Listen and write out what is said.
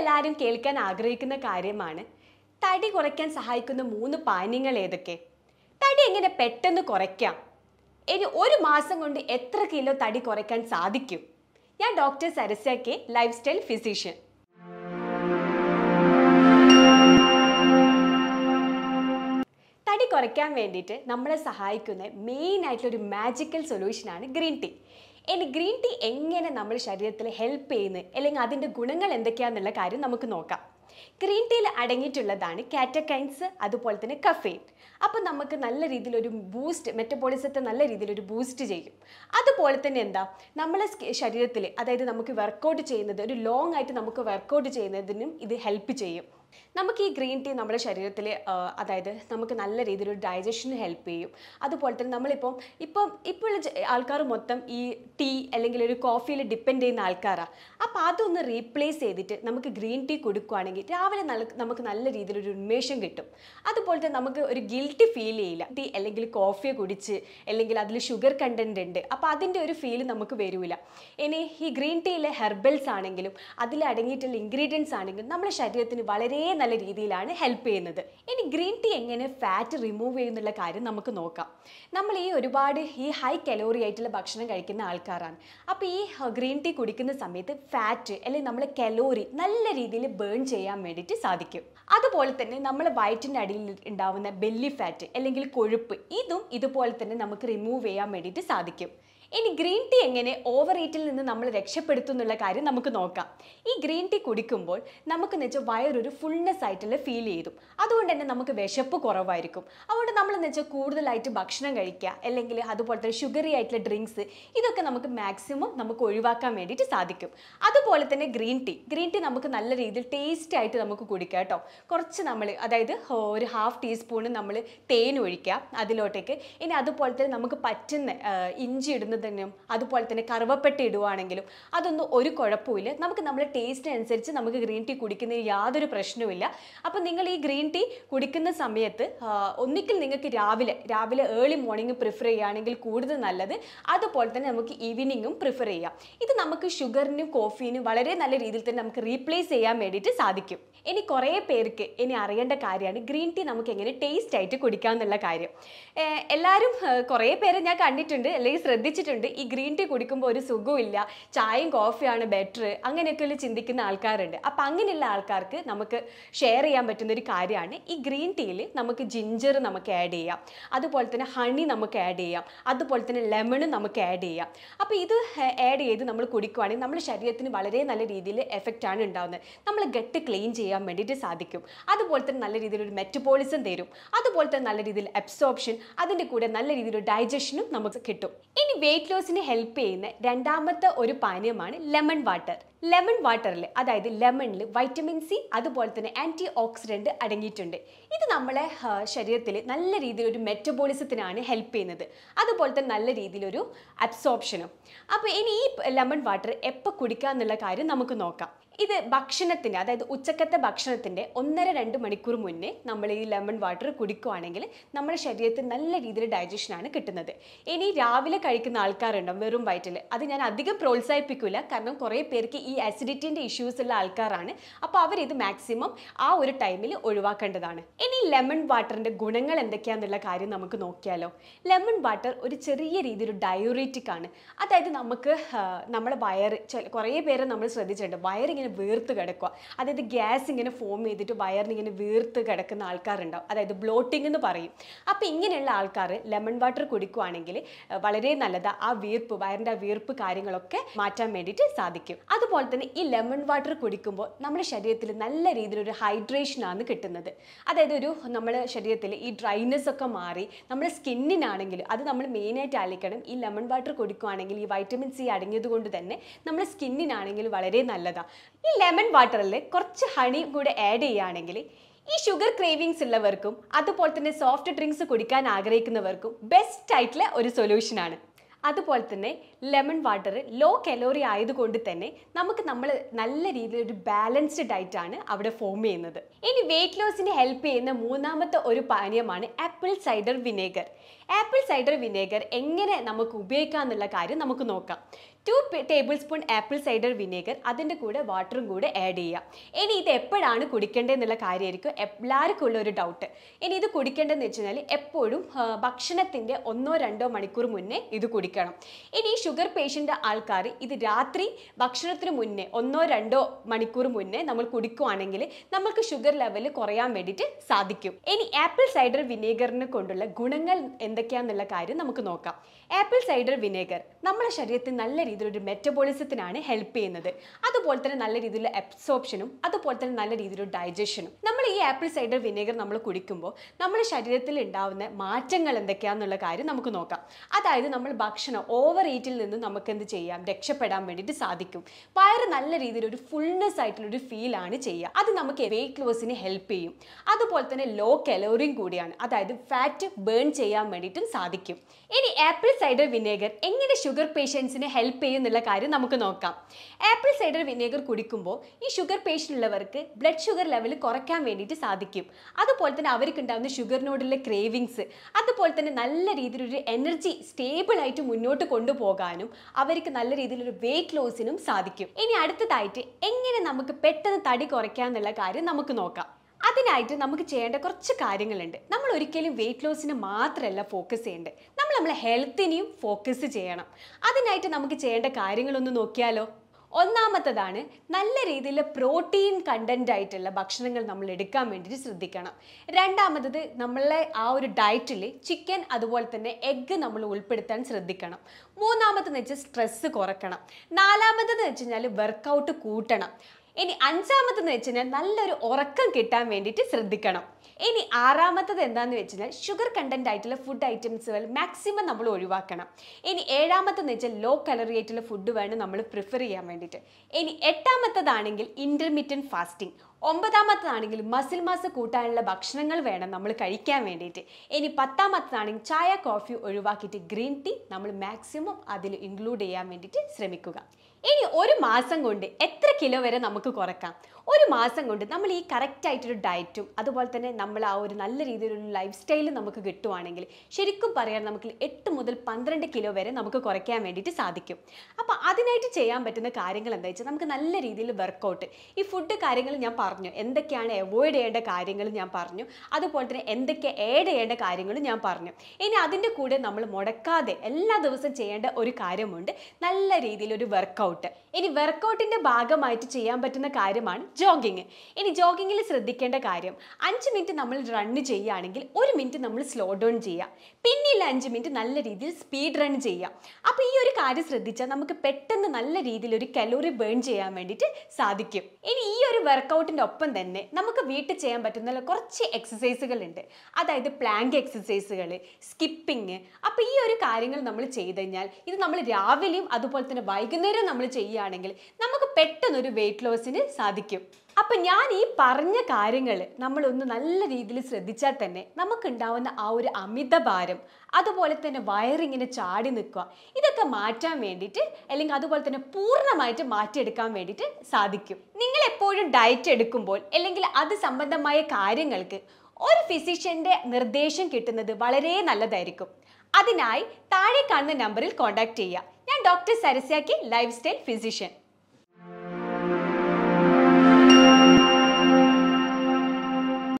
എല്ലാവരും കേൾക്കാൻ ആഗ്രഹിക്കുന്ന കാര്യമാണ് തടി കുറയ്ക്കാൻ സഹായിക്കുന്ന മൂന്ന് പാനീയങ്ങൾ ഏതൊക്കെ തടി എങ്ങനെ പെട്ടെന്ന് കുറയ്ക്കാം ഇനി ഒരു മാസം കൊണ്ട് എത്ര കിലോ തടി കുറയ്ക്കാൻ സാധിക്കും ഞാൻ ഡോക്ടർ സരസ്യ കെ ലൈഫ് സ്റ്റൈൽ ഫിസിഷ്യൻ തടി കുറയ്ക്കാൻ വേണ്ടിയിട്ട് നമ്മളെ സഹായിക്കുന്ന മെയിൻ ആയിട്ടുള്ള ഒരു മാജിക്കൽ സൊല്യൂഷനാണ് ഗ്രീൻ ടീ ഇനി ഗ്രീൻ ടീ എങ്ങനെ നമ്മൾ ശരീരത്തിൽ ഹെൽപ്പ് ചെയ്യുന്നു അല്ലെങ്കിൽ അതിൻ്റെ ഗുണങ്ങൾ എന്തൊക്കെയാണെന്നുള്ള കാര്യം നമുക്ക് നോക്കാം ഗ്രീൻ ടീയിൽ അടങ്ങിയിട്ടുള്ളതാണ് കാറ്റക്കൈൻസ് അതുപോലെ തന്നെ കഫേൻ അപ്പോൾ നമുക്ക് നല്ല രീതിയിലൊരു ബൂസ്റ്റ് മെറ്റബോളിസത്തെ നല്ല രീതിയിലൊരു ബൂസ്റ്റ് ചെയ്യും അതുപോലെ തന്നെ എന്താ നമ്മളെ ശരീരത്തിൽ അതായത് നമുക്ക് വർക്കൗട്ട് ചെയ്യുന്നത് ഒരു ലോങ് ആയിട്ട് നമുക്ക് വർക്കൗട്ട് ചെയ്യുന്നതിനും ഇത് ഹെൽപ്പ് ചെയ്യും നമുക്ക് ഈ ഗ്രീൻ ടീ നമ്മുടെ ശരീരത്തിൽ അതായത് നമുക്ക് നല്ല രീതിയിൽ ഒരു ഡൈജഷന് ഹെൽപ്പ് ചെയ്യും അതുപോലെ തന്നെ നമ്മളിപ്പം ഇപ്പം ഇപ്പോൾ ആൾക്കാർ മൊത്തം ഈ ടീ അല്ലെങ്കിൽ ഒരു കോഫിയിൽ ഡിപ്പെൻഡ് ചെയ്യുന്ന ആൾക്കാരാണ് അപ്പോൾ അതൊന്ന് റീപ്ലേസ് ചെയ്തിട്ട് നമുക്ക് ഗ്രീൻ ടീ കൊടുക്കുകയാണെങ്കിൽ രാവിലെ നമുക്ക് നല്ല രീതിയിൽ ഒരു ഉന്മേഷം കിട്ടും അതുപോലെ തന്നെ നമുക്ക് ഒരു ഗിൽട്ടി ഫീൽ ചെയ്യില്ല ടീ അല്ലെങ്കിൽ കോഫി കുടിച്ച് അല്ലെങ്കിൽ അതിൽ ഷുഗർ കണ്ടൻറ് ഉണ്ട് അപ്പോൾ അതിൻ്റെ ഒരു ഫീൽ നമുക്ക് വരില്ല ഇനി ഈ ഗ്രീൻ ടീയിലെ ഹെർബൽസ് ആണെങ്കിലും അതിലടങ്ങിയിട്ടുള്ള അടങ്ങിയിട്ടുള്ള ഇൻഗ്രീഡിയൻസ് ആണെങ്കിലും നമ്മുടെ ശരീരത്തിന് വളരെ നല്ല രീതിയിലാണ് ഹെൽപ്പ് ചെയ്യുന്നത് ഇനി ഗ്രീൻ ടീ എങ്ങനെ ഫാറ്റ് റിമൂവ് ചെയ്യുന്നുള്ള കാര്യം നമുക്ക് നോക്കാം നമ്മൾ ഈ ഒരുപാട് ഈ ഹൈ കലോറി ആയിട്ടുള്ള ഭക്ഷണം കഴിക്കുന്ന ആൾക്കാരാണ് അപ്പോൾ ഈ ഗ്രീൻ ടീ കുടിക്കുന്ന സമയത്ത് ഫാറ്റ് അല്ലെങ്കിൽ നമ്മൾ കലോറി നല്ല രീതിയിൽ ബേൺ ചെയ്യാൻ വേണ്ടിയിട്ട് സാധിക്കും അതുപോലെ തന്നെ നമ്മൾ വയറ്റിൻ്റെ അടിയിൽ ഉണ്ടാവുന്ന ബെല്ലി ഫാറ്റ് അല്ലെങ്കിൽ കൊഴുപ്പ് ഇതും ഇതുപോലെ തന്നെ നമുക്ക് റിമൂവ് ചെയ്യാൻ വേണ്ടിയിട്ട് സാധിക്കും ഇനി ഗ്രീൻ ടീ എങ്ങനെ ഓവർ ഈറ്റിൽ നിന്ന് നമ്മൾ രക്ഷപ്പെടുത്തും എന്നുള്ള കാര്യം നമുക്ക് നോക്കാം ഈ ഗ്രീൻ ടീ കുടിക്കുമ്പോൾ നമുക്ക് എന്ന് വെച്ചാൽ വയറൊരു ഫുൾനെസ് ആയിട്ടുള്ള ഫീൽ ചെയ്തു അതുകൊണ്ട് തന്നെ നമുക്ക് വിശപ്പ് കുറവായിരിക്കും അതുകൊണ്ട് നമ്മൾ എന്ന് വെച്ചാൽ കൂടുതലായിട്ട് ഭക്ഷണം കഴിക്കുക അല്ലെങ്കിൽ അതുപോലത്തെ ഷുഗറി ആയിട്ടുള്ള ഡ്രിങ്ക്സ് ഇതൊക്കെ നമുക്ക് മാക്സിമം നമുക്ക് ഒഴിവാക്കാൻ വേണ്ടിയിട്ട് സാധിക്കും അതുപോലെ തന്നെ ഗ്രീൻ ടീ ഗ്രീൻ ടീ നമുക്ക് നല്ല രീതിയിൽ ടേസ്റ്റ് ആയിട്ട് നമുക്ക് കുടിക്കാം കേട്ടോ കുറച്ച് നമ്മൾ അതായത് ഒരു ഹാഫ് ടീസ്പൂണ് നമ്മൾ തേൻ ഒഴിക്കുക അതിലോട്ടേക്ക് ഇനി അതുപോലെ തന്നെ നമുക്ക് പറ്റുന്ന ഇഞ്ചി ഇടുന്ന തന്നെയും അതുപോലെ തന്നെ കറുവപ്പെട്ട് ഇടുവാണെങ്കിലും അതൊന്നും ഒരു കുഴപ്പമില്ല നമുക്ക് നമ്മുടെ ടേസ്റ്റിനനുസരിച്ച് നമുക്ക് ഗ്രീൻ ടീ കുടിക്കുന്നതിന് യാതൊരു പ്രശ്നവുമില്ല അപ്പോൾ നിങ്ങൾ ഈ ഗ്രീൻ ടീ കുടിക്കുന്ന സമയത്ത് ഒന്നിക്കൽ നിങ്ങൾക്ക് രാവിലെ രാവിലെ ഏർലി മോർണിംഗ് പ്രിഫർ ചെയ്യുകയാണെങ്കിൽ കൂടുതൽ നല്ലത് അതുപോലെ തന്നെ നമുക്ക് ഈവനിങ്ങും പ്രിഫർ ചെയ്യാം ഇത് നമുക്ക് ഷുഗറിനും കോഫീനും വളരെ നല്ല രീതിയിൽ തന്നെ നമുക്ക് റീപ്ലേസ് ചെയ്യാൻ വേണ്ടിയിട്ട് സാധിക്കും ഇനി കുറേ പേർക്ക് ഇനി അറിയേണ്ട കാര്യമാണ് ഗ്രീൻ ടീ നമുക്ക് എങ്ങനെ ടേസ്റ്റ് ആയിട്ട് കുടിക്കാം എന്നുള്ള കാര്യം എല്ലാവരും കുറേ പേരെ ഞാൻ കണ്ടിട്ടുണ്ട് അല്ലെങ്കിൽ ശ്രദ്ധിച്ചിട്ടുണ്ട് കേട്ടിട്ടുണ്ട് ഈ ഗ്രീൻ ടീ കുടിക്കുമ്പോൾ ഒരു സുഖമില്ല ചായയും കോഫിയാണ് ബെറ്റർ അങ്ങനെയൊക്കെ ഉള്ള ചിന്തിക്കുന്ന ആൾക്കാരുണ്ട് അപ്പം അങ്ങനെയുള്ള ആൾക്കാർക്ക് നമുക്ക് ഷെയർ ചെയ്യാൻ പറ്റുന്ന ഒരു കാര്യമാണ് ഈ ഗ്രീൻ ടീയിൽ നമുക്ക് ജിഞ്ചർ നമുക്ക് ആഡ് ചെയ്യാം അതുപോലെ തന്നെ ഹണി നമുക്ക് ആഡ് ചെയ്യാം അതുപോലെ തന്നെ ലെമണും നമുക്ക് ആഡ് ചെയ്യാം അപ്പോൾ ഇത് ആഡ് ചെയ്ത് നമ്മൾ കുടിക്കുവാണെങ്കിൽ നമ്മുടെ ശരീരത്തിന് വളരെ നല്ല രീതിയിൽ എഫക്റ്റാണ് ഉണ്ടാകുന്നത് നമ്മൾ ഗട്ട് ക്ലീൻ ചെയ്യാൻ വേണ്ടിയിട്ട് സാധിക്കും അതുപോലെ തന്നെ നല്ല രീതിയിൽ ഒരു മെറ്റബോളിസം തരും അതുപോലെ തന്നെ നല്ല രീതിയിൽ അബ്സോർപ്ഷൻ അതിൻ്റെ കൂടെ നല്ല രീതിയിൽ ഡൈജഷനും നമുക്ക് കിട്ടും ഇനി വെയിറ്റ് വെയിറ്റ് ലോസിന് ഹെൽപ്പ് ചെയ്യുന്ന രണ്ടാമത്തെ ഒരു പാനീയമാണ് ലെമൺ വാട്ടർ ലെമൺ വാട്ടറിൽ അതായത് ലെമണിൽ വൈറ്റമിൻ സി അതുപോലെ തന്നെ ആൻറ്റി ഓക്സിഡൻറ്റ് അടങ്ങിയിട്ടുണ്ട് ഇത് നമ്മളെ ശരീരത്തിൽ നല്ല രീതിയിലൊരു മെറ്റബോളിസത്തിനാണ് ഹെൽപ്പ് ചെയ്യുന്നത് അതുപോലെ തന്നെ നല്ല രീതിയിലൊരു അബ്സോർപ്ഷനും അപ്പോൾ ഇനി ഈ ലെമൺ വാട്ടർ എപ്പോൾ കുടിക്കുക എന്നുള്ള കാര്യം നമുക്ക് നോക്കാം ഇത് ഭക്ഷണത്തിന് അതായത് ഉച്ചക്കത്തെ ഭക്ഷണത്തിൻ്റെ ഒന്നര രണ്ട് മണിക്കൂർ മുന്നേ നമ്മൾ ഈ ലെമൺ വാട്ടർ കുടിക്കുകയാണെങ്കിൽ നമ്മുടെ ശരീരത്തിൽ നല്ല രീതിയിൽ ഡൈജഷനാണ് കിട്ടുന്നത് ഇനി രാവിലെ കഴിക്കുന്ന ആൾക്കാരുണ്ടോ വെറും വയറ്റിൽ അത് ഞാൻ അധികം പ്രോത്സാഹിപ്പിക്കില്ല കാരണം കുറേ പേർക്ക് ഈ അസിഡിറ്റിൻ്റെ ഇഷ്യൂസ് ഉള്ള ആൾക്കാരാണ് അപ്പോൾ അവരിത് മാക്സിമം ആ ഒരു ടൈമിൽ ഒഴിവാക്കേണ്ടതാണ് ഇനി ലെമൺ വാട്ടറിൻ്റെ ഗുണങ്ങൾ എന്തൊക്കെയാണെന്നുള്ള കാര്യം നമുക്ക് നോക്കിയാലോ ലെമൺ വാട്ടർ ഒരു ചെറിയ രീതിയിൽ ഡയറിറ്റിക് ആണ് അതായത് നമുക്ക് നമ്മുടെ വയറ് കുറേ പേരെ നമ്മൾ ശ്രദ്ധിച്ചിട്ടുണ്ട് വയറിങ്ങനെ വീർത്ത് കിടക്കുക അതായത് ഗ്യാസ് ഇങ്ങനെ ഫോം ചെയ്തിട്ട് വയറിന് ഇങ്ങനെ വീർത്ത് കിടക്കുന്ന ആൾക്കാരുണ്ടാവും അതായത് ബ്ലോട്ടിംഗ് എന്ന് പറയും അപ്പോൾ ഇങ്ങനെയുള്ള ആൾക്കാർ ലെമൺ വാട്ടർ കുടിക്കുവാണെങ്കിൽ വളരെ നല്ലത് ആ വീർപ്പ് വയറിൻ്റെ ആ വീർപ്പ് കാര്യങ്ങളൊക്കെ മാറ്റാൻ വേണ്ടിയിട്ട് സാധിക്കും അതുപോലെ തന്നെ ഈ ലെമൺ വാട്ടർ കുടിക്കുമ്പോൾ നമ്മുടെ ശരീരത്തിൽ നല്ല രീതിയിലൊരു ഹൈഡ്രേഷനാണ് കിട്ടുന്നത് അതായത് ഒരു നമ്മുടെ ശരീരത്തിൽ ഈ ഡ്രൈനെസ് ഒക്കെ മാറി നമ്മുടെ സ്കിന്നിനാണെങ്കിലും അത് നമ്മൾ മെയിനായിട്ട് ആലിക്കണം ഈ ലെമൺ വാട്ടർ കുടിക്കുവാണെങ്കിൽ ഈ വൈറ്റമിൻ സി അടങ്ങിയത് കൊണ്ട് തന്നെ നമ്മുടെ സ്കിന്നിനാണെങ്കിൽ വളരെ നല്ലതാണ് ഈ ലെമൺ വാട്ടറിൽ കുറച്ച് ഹണിയും കൂടെ ആഡ് ചെയ്യുകയാണെങ്കിൽ ഈ ഷുഗർ ക്രേവിങ്സ് ഉള്ളവർക്കും അതുപോലെ തന്നെ സോഫ്റ്റ് ഡ്രിങ്ക്സ് കുടിക്കാൻ ആഗ്രഹിക്കുന്നവർക്കും ബെസ്റ്റ് ആയിട്ടുള്ള ഒരു സൊല്യൂഷനാണ് അതുപോലെ തന്നെ ലെമൺ വാട്ടർ ലോ കലോറി ആയതുകൊണ്ട് തന്നെ നമുക്ക് നമ്മൾ നല്ല രീതിയിൽ ഒരു ബാലൻസ്ഡ് ഡയറ്റാണ് അവിടെ ഫോം ചെയ്യുന്നത് ഇനി വെയിറ്റ് ലോസിന് ഹെൽപ്പ് ചെയ്യുന്ന മൂന്നാമത്തെ ഒരു പാനീയമാണ് apple cider vinegar apple cider vinegar എങ്ങനെ നമുക്ക് ഉപയോഗിക്കാം എന്നുള്ള കാര്യം നമുക്ക് നോക്കാം two tablespoon apple cider vinegar അതിൻ്റെ കൂടെ വാട്ടറും കൂടെ ആഡ് ചെയ്യുക ഇനി ഇത് എപ്പോഴാണ് കുടിക്കേണ്ടതെന്നുള്ള കാര്യമായിരിക്കും എല്ലാവർക്കും ഉള്ള ഒരു ഡൗട്ട് ഇനി ഇത് കുടിക്കേണ്ടതെന്ന് വെച്ച് കഴിഞ്ഞാൽ എപ്പോഴും ഭക്ഷണത്തിൻ്റെ ഒന്നോ രണ്ടോ മണിക്കൂർ മുന്നേ ഇത് കുടിക്കണം ഇനി ഷുഗർ പേഷ്യൻ്റ് ആൾക്കാർ ഇത് രാത്രി ഭക്ഷണത്തിന് മുന്നേ ഒന്നോ രണ്ടോ മണിക്കൂർ മുന്നേ നമ്മൾ കുടിക്കുവാണെങ്കിൽ നമുക്ക് ഷുഗർ ലെവൽ കുറയാൻ വേണ്ടിയിട്ട് സാധിക്കും ഇനി ആപ്പിൾ സൈഡർ വിനേഗറിനെ കൊണ്ടുള്ള ഗുണങ്ങൾ എന്തൊക്കെയാണെന്നുള്ള കാര്യം നമുക്ക് നോക്കാം ആപ്പിൾ സൈഡർ വിനേഗർ നമ്മുടെ ശരീരത്തിൽ നല്ല ഒരു മെറ്റബോളിസത്തിനാണ് ഹെൽപ്പ് ചെയ്യുന്നത് അതുപോലെ തന്നെ നല്ല രീതിയിലുള്ള അബ്സോർപ്ഷനും അതുപോലെ തന്നെ നല്ല രീതിയിലുള്ള ഡൈജഷനും നമ്മൾ ഈ ആപ്പിൾ സൈഡർ വിനേഗർ നമ്മൾ കുടിക്കുമ്പോൾ നമ്മുടെ ശരീരത്തിൽ ഉണ്ടാവുന്ന മാറ്റങ്ങൾ എന്തൊക്കെയാണെന്നുള്ള കാര്യം നമുക്ക് നോക്കാം അതായത് നമ്മൾ ഭക്ഷണം ഓവർ ഈറ്റിൽ നിന്ന് നമുക്ക് എന്ത് ചെയ്യാം രക്ഷപ്പെടാൻ വേണ്ടിയിട്ട് സാധിക്കും വയറ് നല്ല രീതിയിൽ ഒരു ഫുൾനെസ് ആയിട്ടുള്ളൊരു ഫീലാണ് ചെയ്യുക അത് നമുക്ക് വെയിറ്റ് ലോസിന് ഹെൽപ്പ് ചെയ്യും അതുപോലെ തന്നെ ലോ കലോറിയും കൂടിയാണ് അതായത് ഫാറ്റ് ബേൺ ചെയ്യാൻ വേണ്ടിയിട്ടും സാധിക്കും ഇനി ആപ്പിൾ സൈഡർ വിനേഗർ എങ്ങനെ ഷുഗർ പേഷ്യൻസിന് ഹെൽപ്പ് ഹെൽപ്പ് ചെയ്യുന്നുള്ള കാര്യം നമുക്ക് നോക്കാം ആപ്പിൾ സൈഡർ വിനേഗർ കുടിക്കുമ്പോൾ ഈ ഷുഗർ പേഷ്യൻ്റ് ഉള്ളവർക്ക് ബ്ലഡ് ഷുഗർ ലെവൽ കുറയ്ക്കാൻ വേണ്ടിയിട്ട് സാധിക്കും അതുപോലെ തന്നെ അവർക്ക് ഉണ്ടാകുന്ന ഷുഗറിനോടുള്ള ക്രേവിങ്സ് അതുപോലെ തന്നെ നല്ല രീതിയിലൊരു എനർജി സ്റ്റേബിളായിട്ട് മുന്നോട്ട് കൊണ്ടുപോകാനും അവർക്ക് നല്ല രീതിയിലൊരു വെയിറ്റ് ലോസിനും സാധിക്കും ഇനി അടുത്തതായിട്ട് എങ്ങനെ നമുക്ക് പെട്ടെന്ന് തടി കുറയ്ക്കാം കാര്യം നമുക്ക് നോക്കാം അതിനായിട്ട് നമുക്ക് ചെയ്യേണ്ട കുറച്ച് കാര്യങ്ങളുണ്ട് നമ്മൾ ഒരിക്കലും വെയിറ്റ് ലോസിന് മാത്രമല്ല ഫോക്കസ് ചെയ്യേണ്ടത് നമ്മൾ ഹെൽത്തിനെയും ഫോക്കസ് ചെയ്യണം അതിനായിട്ട് നമുക്ക് ചെയ്യേണ്ട കാര്യങ്ങളൊന്ന് നോക്കിയാലോ ഒന്നാമത്തതാണ് നല്ല രീതിയിൽ പ്രോട്ടീൻ കണ്ടൻ്റ് ആയിട്ടുള്ള ഭക്ഷണങ്ങൾ നമ്മൾ എടുക്കാൻ വേണ്ടിയിട്ട് ശ്രദ്ധിക്കണം രണ്ടാമത്തത് നമ്മളെ ആ ഒരു ഡയറ്റിൽ ചിക്കൻ അതുപോലെ തന്നെ എഗ്ഗ് നമ്മൾ ഉൾപ്പെടുത്താൻ ശ്രദ്ധിക്കണം മൂന്നാമത്തെന്ന് വെച്ചാൽ സ്ട്രെസ്സ് കുറക്കണം നാലാമത്തെന്ന് വെച്ച് കഴിഞ്ഞാൽ വർക്കൗട്ട് കൂട്ടണം ഇനി അഞ്ചാമത്തെന്ന് വെച്ചാൽ നല്ലൊരു ഉറക്കം കിട്ടാൻ വേണ്ടിയിട്ട് ശ്രദ്ധിക്കണം ഇനി ആറാമത്തത് എന്താണെന്ന് വെച്ചാൽ ഷുഗർ കണ്ടന്റ് ആയിട്ടുള്ള ഫുഡ് ഐറ്റംസുകൾ മാക്സിമം നമ്മൾ ഒഴിവാക്കണം ഇനി ഏഴാമത്തെന്ന് വെച്ചാൽ ലോ കലറി ആയിട്ടുള്ള ഫുഡ് വേണം നമ്മൾ പ്രിഫർ ചെയ്യാൻ വേണ്ടിയിട്ട് ഇനി എട്ടാമത്തതാണെങ്കിൽ ഇൻ്റർമീഡിയൻ ഫാസ്റ്റിംഗ് ഒമ്പതാമത്തതാണെങ്കിൽ മസിൽ മാസ് കൂട്ടാനുള്ള ഭക്ഷണങ്ങൾ വേണം നമ്മൾ കഴിക്കാൻ വേണ്ടിയിട്ട് ഇനി പത്താമത്തതാണെങ്കിൽ ചായ കോഫി ഒഴിവാക്കിയിട്ട് ഗ്രീൻ ടീ നമ്മൾ മാക്സിമം അതിൽ ഇൻക്ലൂഡ് ചെയ്യാൻ വേണ്ടിയിട്ട് ശ്രമിക്കുക ഇനി ഒരു മാസം കൊണ്ട് എത്ര കിലോ വരെ നമുക്ക് കുറക്കാം ഒരു മാസം കൊണ്ട് നമ്മൾ ഈ ആയിട്ടൊരു ഡയറ്റും അതുപോലെ തന്നെ നമ്മൾ ആ ഒരു നല്ല രീതിയിലുള്ള ലൈഫ് സ്റ്റൈലും നമുക്ക് കിട്ടുവാണെങ്കിൽ ശരിക്കും പറയാൻ നമുക്ക് എട്ട് മുതൽ പന്ത്രണ്ട് കിലോ വരെ നമുക്ക് കുറയ്ക്കാൻ വേണ്ടിയിട്ട് സാധിക്കും അപ്പോൾ അതിനായിട്ട് ചെയ്യാൻ പറ്റുന്ന കാര്യങ്ങൾ എന്താ വെച്ചാൽ നമുക്ക് നല്ല രീതിയിൽ വർക്കൗട്ട് ഈ ഫുഡ് കാര്യങ്ങൾ ഞാൻ പറഞ്ഞു എന്തൊക്കെയാണ് അവോയ്ഡ് ചെയ്യേണ്ട കാര്യങ്ങൾ ഞാൻ പറഞ്ഞു അതുപോലെ തന്നെ എന്തൊക്കെ ഏഡ് ചെയ്യേണ്ട കാര്യങ്ങൾ ഞാൻ പറഞ്ഞു ഇനി അതിൻ്റെ കൂടെ നമ്മൾ മുടക്കാതെ എല്ലാ ദിവസവും ചെയ്യേണ്ട ഒരു കാര്യമുണ്ട് നല്ല രീതിയിലൊരു ഒരു വർക്കൗട്ട് ഇനി വർക്കൗട്ടിൻ്റെ ഭാഗമായിട്ട് ചെയ്യാൻ പറ്റുന്ന കാര്യമാണ് ജോഗിങ് ഇനി ജോഗിങ്ങിൽ ശ്രദ്ധിക്കേണ്ട കാര്യം അഞ്ച് മിനിറ്റ് നമ്മൾ റണ്ണ് ചെയ്യുകയാണെങ്കിൽ ഒരു മിനിറ്റ് നമ്മൾ സ്ലോ ഡൗൺ ചെയ്യുക പിന്നെയുള്ള അഞ്ച് മിനിറ്റ് നല്ല രീതിയിൽ സ്പീഡ് റൺ ചെയ്യുക അപ്പോൾ ഈ ഒരു കാര്യം ശ്രദ്ധിച്ചാൽ നമുക്ക് പെട്ടെന്ന് നല്ല രീതിയിൽ ഒരു കലോറി ബേൺ ചെയ്യാൻ വേണ്ടിയിട്ട് സാധിക്കും ഇനി ഈ ഒരു വർക്കൗട്ടിൻ്റെ ഒപ്പം തന്നെ നമുക്ക് വീട്ടിൽ ചെയ്യാൻ പറ്റുന്ന കുറച്ച് എക്സസൈസുകളുണ്ട് അതായത് പ്ലാങ്ക് എക്സസൈസുകൾ സ്കിപ്പിങ് അപ്പോൾ ഈ ഒരു കാര്യങ്ങൾ നമ്മൾ ചെയ്ത് കഴിഞ്ഞാൽ ഇത് നമ്മൾ രാവിലെയും അതുപോലെ തന്നെ വൈകുന്നേരം നമ്മൾ ചെയ്യുകയാണെങ്കിൽ നമുക്ക് പെട്ടെന്നൊരു വെയിറ്റ് ലോസിന് സാധിക്കും അപ്പൊ ഞാൻ ഈ പറഞ്ഞ കാര്യങ്ങൾ നമ്മളൊന്ന് നല്ല രീതിയിൽ ശ്രദ്ധിച്ചാൽ തന്നെ നമുക്കുണ്ടാവുന്ന ആ ഒരു അമിത ഭാരം അതുപോലെ തന്നെ വയറിങ്ങിനെ ചാടി നിൽക്കുക ഇതൊക്കെ മാറ്റാൻ വേണ്ടിയിട്ട് അല്ലെങ്കിൽ അതുപോലെ തന്നെ പൂർണ്ണമായിട്ട് മാറ്റിയെടുക്കാൻ വേണ്ടിയിട്ട് സാധിക്കും നിങ്ങൾ എപ്പോഴും ഡയറ്റ് എടുക്കുമ്പോൾ അല്ലെങ്കിൽ അത് സംബന്ധമായ കാര്യങ്ങൾക്ക് ഒരു ഫിസിഷ്യന്റെ നിർദ്ദേശം കിട്ടുന്നത് വളരെ നല്ലതായിരിക്കും അതിനായി താഴെ കാണുന്ന നമ്പറിൽ കോൺടാക്റ്റ് ചെയ്യുക ഞാൻ ഡോക്ടർ സരസ്യാക്കി ലൈഫ് സ്റ്റൈൽ ഫിസിഷ്യൻ